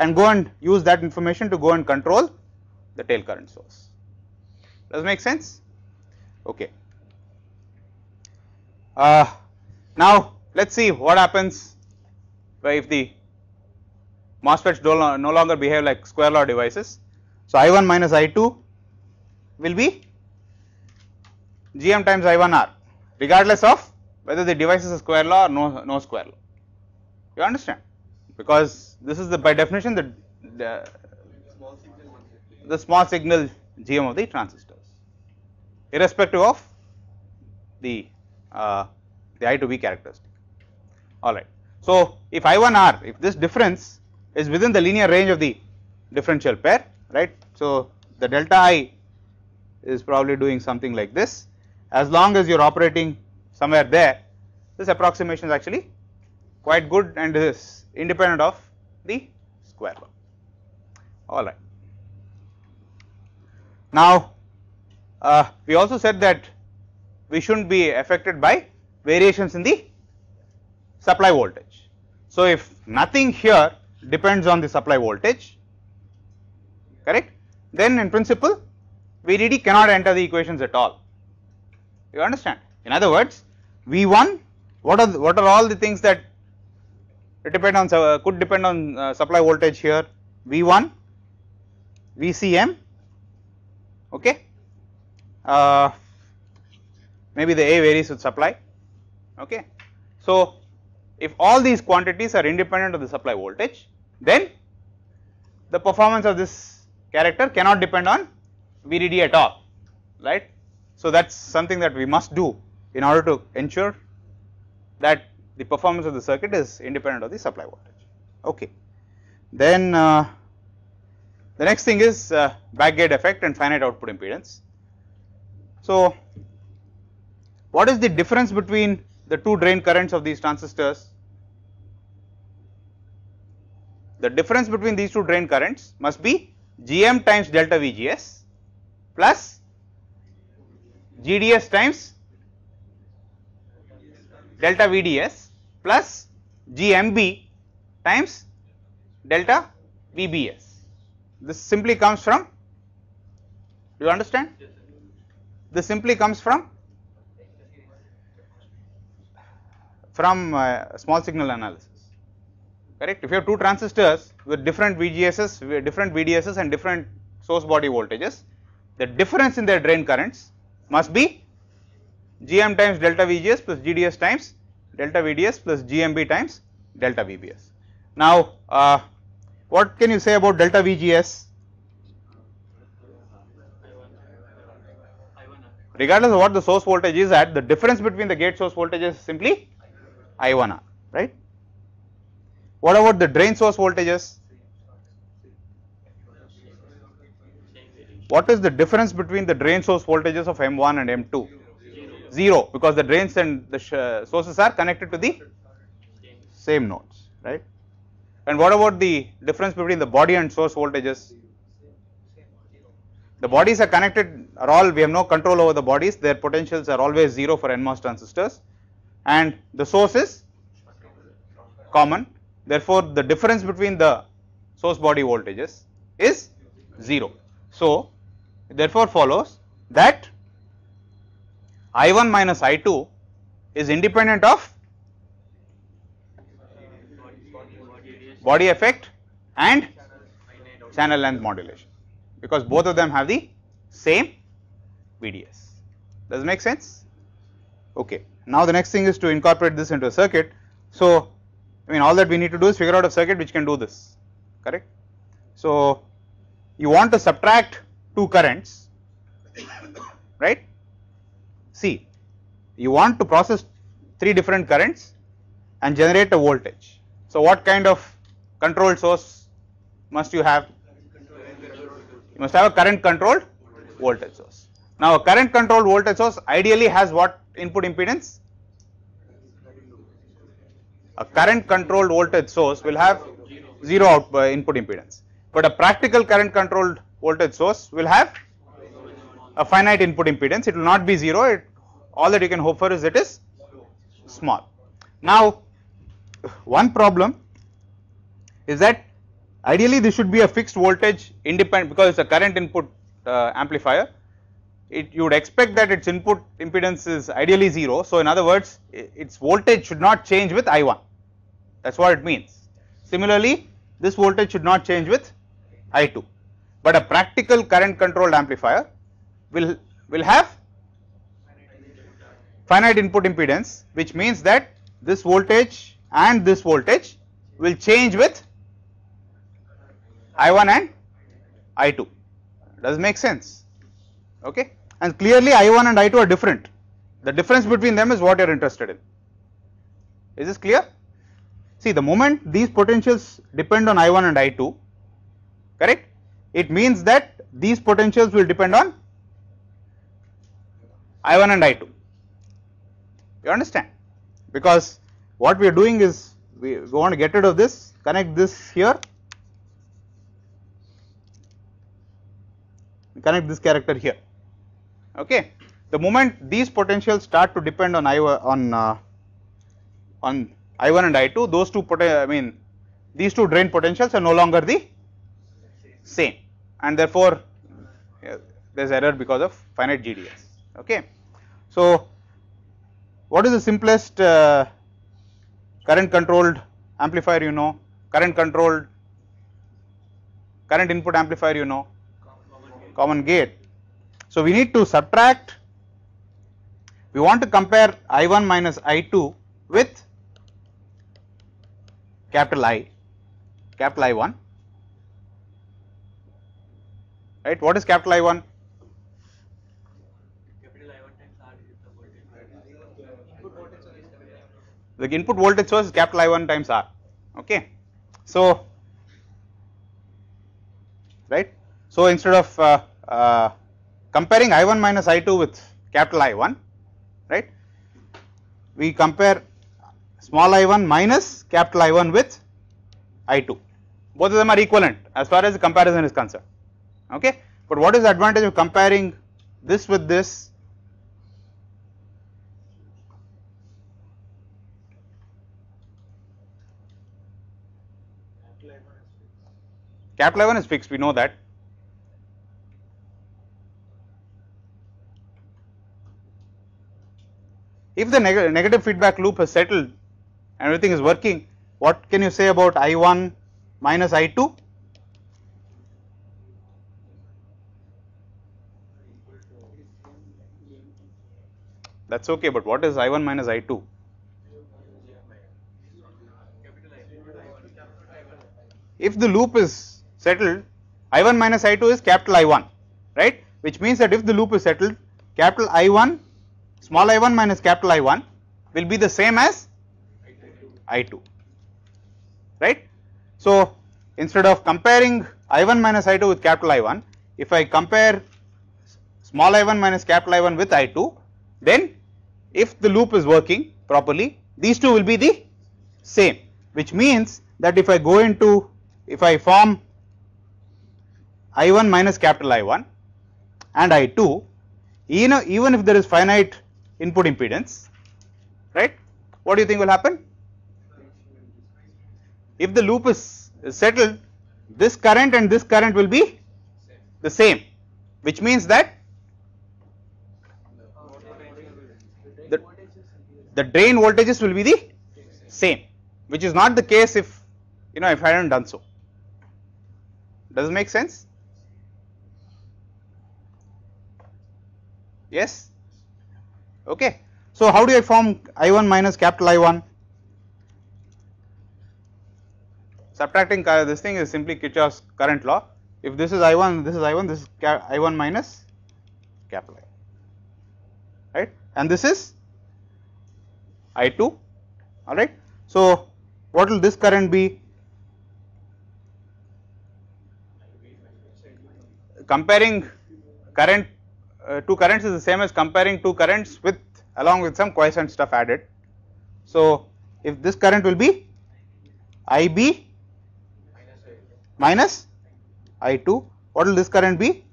and go and use that information to go and control the tail current source. Does make sense? Okay. Uh, now let us see what happens if the MOSFETs no longer behave like square law devices. So I1 minus I2 will be gm times I1R regardless of whether the device is a square law or no, no square law. You understand? because this is the by definition the, the, small signal GM of the transistors irrespective of the uh, the I to V characteristic. All right. So if I1R, if this difference is within the linear range of the differential pair, right? So the delta I is probably doing something like this. As long as you're operating somewhere there, this approximation is actually quite good and this is independent of the square law. All right. Now, uh, we also said that we should not be affected by variations in the supply voltage. So, if nothing here depends on the supply voltage correct then in principle VDD cannot enter the equations at all you understand in other words V1 what are the, what are all the things that it depend on uh, could depend on uh, supply voltage here V1, VCM, okay. Uh, maybe the A varies with supply, okay. So, if all these quantities are independent of the supply voltage, then the performance of this character cannot depend on VDD at all, right. So, that is something that we must do in order to ensure that the performance of the circuit is independent of the supply voltage. Okay. Then uh, the next thing is uh, back gate effect and finite output impedance. So what is the difference between the two drain currents of these transistors? The difference between these two drain currents must be gm times delta VGS plus GDS times delta VDS plus GMB times delta VBS. This simply comes from, do you understand? This simply comes from from uh, small signal analysis, correct. If you have two transistors with different VGSs, with different VDSs and different source body voltages, the difference in their drain currents must be Gm times delta VGS plus GDS times delta VDS plus GMB times delta VBS. Now, uh, what can you say about delta VGS? Regardless of what the source voltage is at, the difference between the gate source voltage is simply I1R, right. What about the drain source voltages? What is the difference between the drain source voltages of M1 and M2? 0 because the drains and the sources are connected to the same nodes, right. And what about the difference between the body and source voltages? The bodies are connected are all we have no control over the bodies their potentials are always 0 for NMOS transistors and the source is common therefore the difference between the source body voltages is 0. So therefore follows that I1 minus I2 is independent of body effect and channel length modulation because both of them have the same VDS. Does it make sense? Okay. Now the next thing is to incorporate this into a circuit. So I mean all that we need to do is figure out a circuit which can do this, correct? So you want to subtract two currents, [coughs] right? See, you want to process three different currents and generate a voltage. So, what kind of controlled source must you have? You must have a current controlled voltage source. Now, a current controlled voltage source ideally has what input impedance? A current controlled voltage source will have 0 out, uh, input impedance, but a practical current controlled voltage source will have a finite input impedance, it will not be 0, it all that you can hope for is it is small. Now one problem is that ideally this should be a fixed voltage independent because it is a current input uh, amplifier it, you would expect that its input impedance is ideally 0. So, in other words its voltage should not change with I1 that is what it means. Similarly, this voltage should not change with I2, but a practical current controlled amplifier will, will have finite input impedance which means that this voltage and this voltage will change with I1 and I2 does make sense okay and clearly I1 and I2 are different the difference between them is what you are interested in is this clear see the moment these potentials depend on I1 and I2 correct it means that these potentials will depend on I1 and I2 you understand because what we are doing is we, we want to get rid of this connect this here connect this character here okay the moment these potentials start to depend on i on uh, on i1 and i2 those two i mean these two drain potentials are no longer the same and therefore yeah, there is error because of finite gds okay so what is the simplest uh, current controlled amplifier you know, current controlled, current input amplifier you know, common, common gate. So, we need to subtract, we want to compare I1 minus I2 with capital I, capital I1, right. What is capital I1? the input voltage was capital I1 times R okay. So right so instead of uh, uh, comparing I1 minus I2 with capital I1 right we compare small i1 minus capital I1 with I2 both of them are equivalent as far as the comparison is concerned okay but what is the advantage of comparing this with this Capital 11 is fixed, we know that. If the neg negative feedback loop has settled and everything is working, what can you say about I1 minus I2? That is okay, but what is I1 minus I2? If the loop is settled I1 minus I2 is capital I1 right which means that if the loop is settled capital I1 small i1 minus capital I1 will be the same as I2 right. So instead of comparing I1 minus I2 with capital I1 if I compare small i1 minus capital I1 with I2 then if the loop is working properly these two will be the same which means that if I go into if I form I1 minus capital I1 and I2 even if there is finite input impedance right what do you think will happen? If the loop is settled this current and this current will be the same which means that the, the drain voltages will be the same which is not the case if you know if I hadn't done so. Does it make sense? yes okay. So how do I form I1 minus capital I1 subtracting this thing is simply Kirchhoff's current law if this is I1 this is I1 this is I1 minus capital I right and this is I2 alright. So what will this current be comparing current uh, two currents is the same as comparing two currents with along with some quiescent stuff added. So, if this current will be IB minus I2, what will this current be?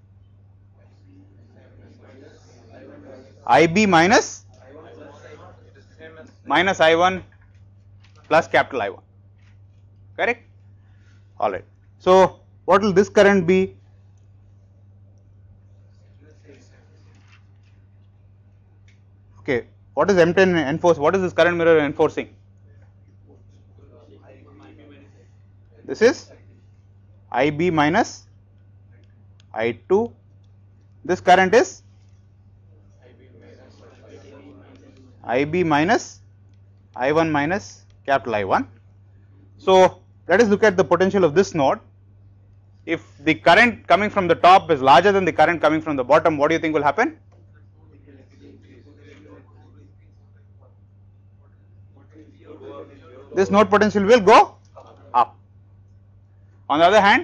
IB minus minus I1 plus capital I1, correct? All right. So, what will this current be? Okay, what is M10 enforce? What is this current mirror enforcing? This is IB minus I2. This current is IB minus I1 minus capital I1. So, let us look at the potential of this node. If the current coming from the top is larger than the current coming from the bottom, what do you think will happen? this node potential will go up. On the other hand,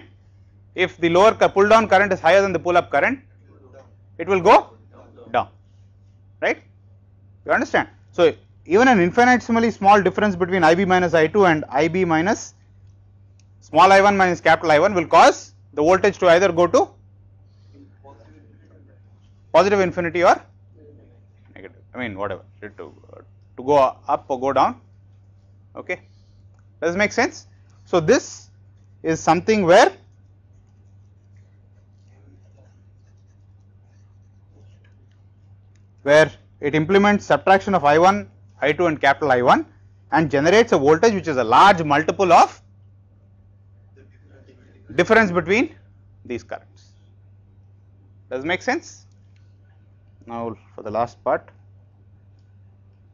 if the lower pull down current is higher than the pull up current, it will go down, right? You understand? So, even an infinitesimally small difference between IB minus I2 and IB minus small I1 minus capital I1 will cause the voltage to either go to positive infinity or negative, I mean whatever, to, to go up or go down okay does it make sense so this is something where where it implements subtraction of I1, I2 and capital I1 and generates a voltage which is a large multiple of difference between these currents. Does it make sense? Now for the last part,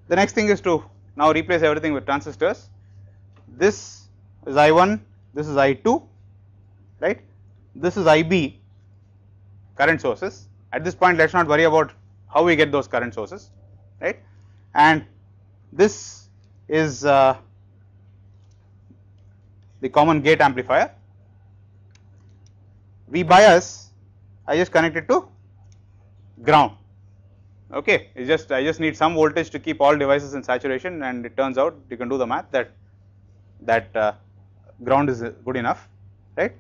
the next thing is to now replace everything with transistors. This is I1, this is I2, right? This is IB current sources. At this point, let us not worry about how we get those current sources, right? And this is uh, the common gate amplifier. V bias I just connected to ground okay it's just I just need some voltage to keep all devices in saturation and it turns out you can do the math that that uh, ground is good enough right.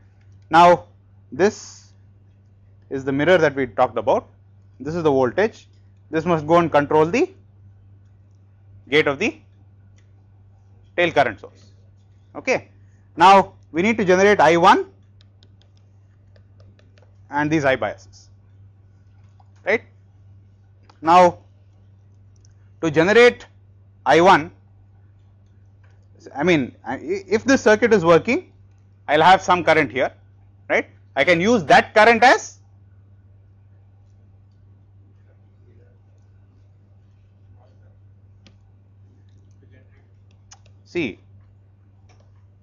Now this is the mirror that we talked about this is the voltage this must go and control the gate of the tail current source okay. Now we need to generate I1 and these I biases right now, to generate I1, I mean if this circuit is working, I will have some current here, right. I can use that current as see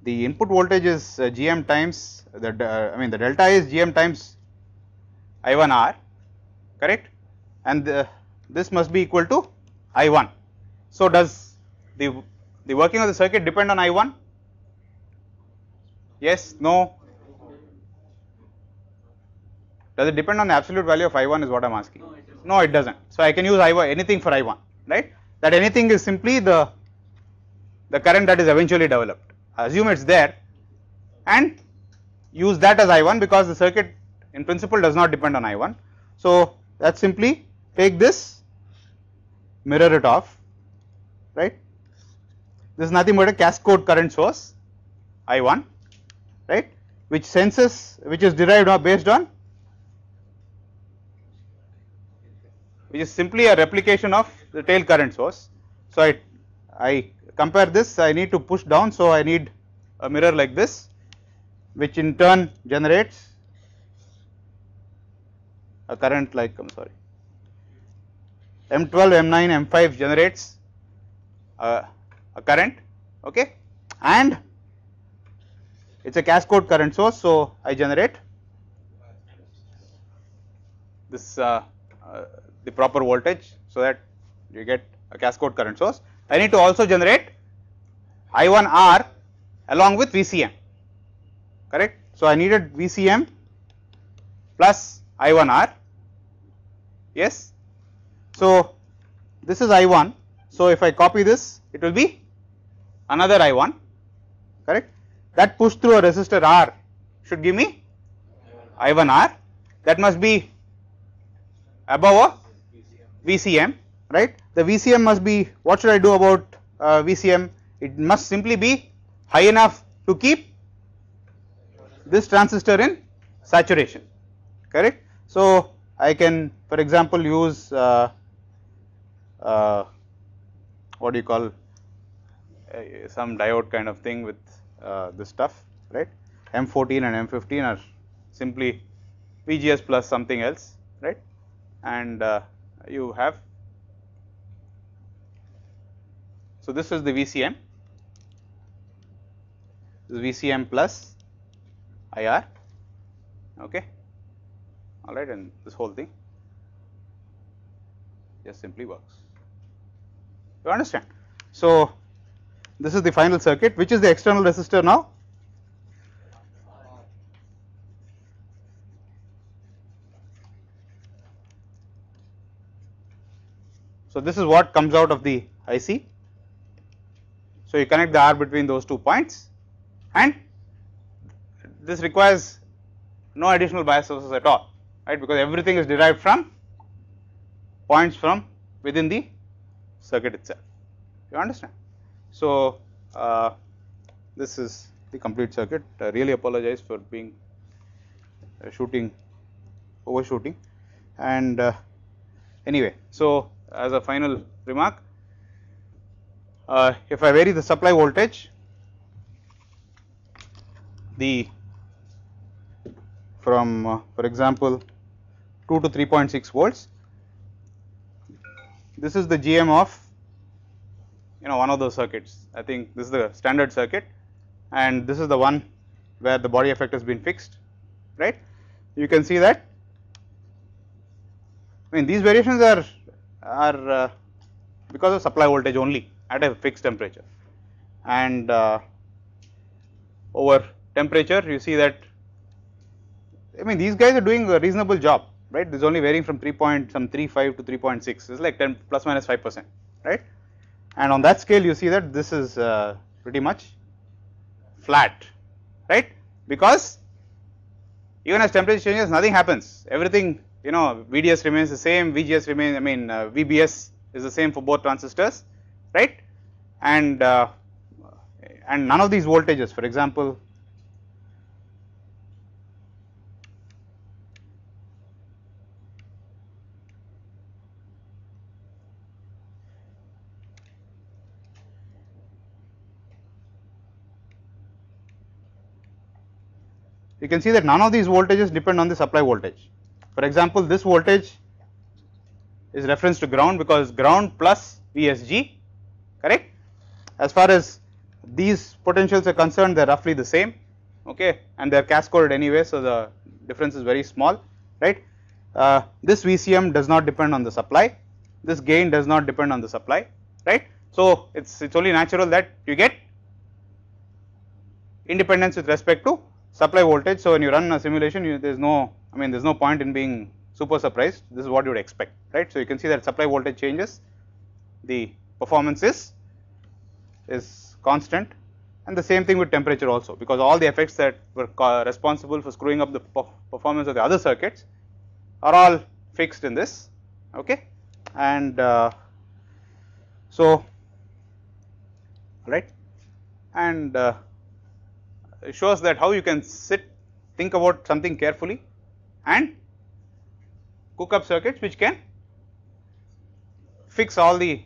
the input voltage is uh, gm times the uh, I mean the delta is gm times I1R correct and the uh, this must be equal to I1. So, does the, the working of the circuit depend on I1? Yes, no. Does it depend on the absolute value of I1 is what I am asking? No, it does not. So, I can use I1 anything for I1 right that anything is simply the, the current that is eventually developed assume it is there and use that as I1 because the circuit in principle does not depend on I1. So, that simply take this mirror it off, right. This is nothing but a cascode current source I 1, right, which senses which is derived or based on which is simply a replication of the tail current source. So, I, I compare this I need to push down. So, I need a mirror like this which in turn generates a current like I am sorry M12, M9, M5 generates uh, a current okay and it is a cascode current source. So, I generate this uh, uh, the proper voltage so that you get a cascode current source. I need to also generate I1R along with VCM correct. So, I needed VCM plus I1R yes so, this is I1. So, if I copy this it will be another I1 correct that push through a resistor R should give me I1R that must be above a VCM right the VCM must be what should I do about uh, VCM it must simply be high enough to keep this transistor in saturation correct. So, I can for example use uh, uh, what do you call uh, some diode kind of thing with uh, this stuff right m14 and m15 are simply vgs plus something else right and uh, you have so this is the vcm this is vcm plus ir okay all right and this whole thing just simply works you understand. So, this is the final circuit which is the external resistor now So, this is what comes out of the IC. So, you connect the R between those two points and this requires no additional bias sources at all right because everything is derived from points from within the circuit itself you understand. So, uh, this is the complete circuit I really apologize for being uh, shooting overshooting and uh, anyway. So, as a final remark uh, if I vary the supply voltage the from uh, for example 2 to 3.6 volts this is the GM of you know one of those circuits. I think this is the standard circuit and this is the one where the body effect has been fixed, right. You can see that I mean these variations are, are uh, because of supply voltage only at a fixed temperature and uh, over temperature you see that I mean these guys are doing a reasonable job right? This is only varying from 3 point some 3.5 to 3.6. It's like 10 plus minus 5 percent, right? And on that scale, you see that this is uh, pretty much flat, right? Because even as temperature changes, nothing happens. Everything you know, VDS remains the same, VGS remains. I mean, uh, VBS is the same for both transistors, right? And uh, and none of these voltages, for example, you can see that none of these voltages depend on the supply voltage. For example, this voltage is reference to ground because ground plus VSG correct. As far as these potentials are concerned they are roughly the same okay and they are cascaded anyway so the difference is very small right. Uh, this VCM does not depend on the supply, this gain does not depend on the supply right. So, it is it is only natural that you get independence with respect to supply voltage. So, when you run a simulation there is no I mean there is no point in being super surprised this is what you would expect right. So, you can see that supply voltage changes the performance is is constant and the same thing with temperature also because all the effects that were responsible for screwing up the performance of the other circuits are all fixed in this okay and uh, so right and uh, shows that how you can sit think about something carefully and cook up circuits which can fix all the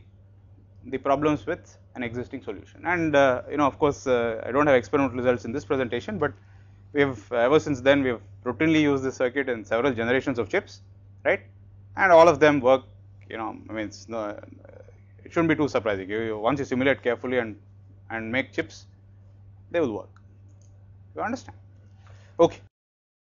the problems with an existing solution and uh, you know of course uh, I do not have experimental results in this presentation, but we have ever since then we have routinely used this circuit in several generations of chips right and all of them work you know I mean it's no, it should not be too surprising you, you, once you simulate carefully and and make chips they will work you understand okay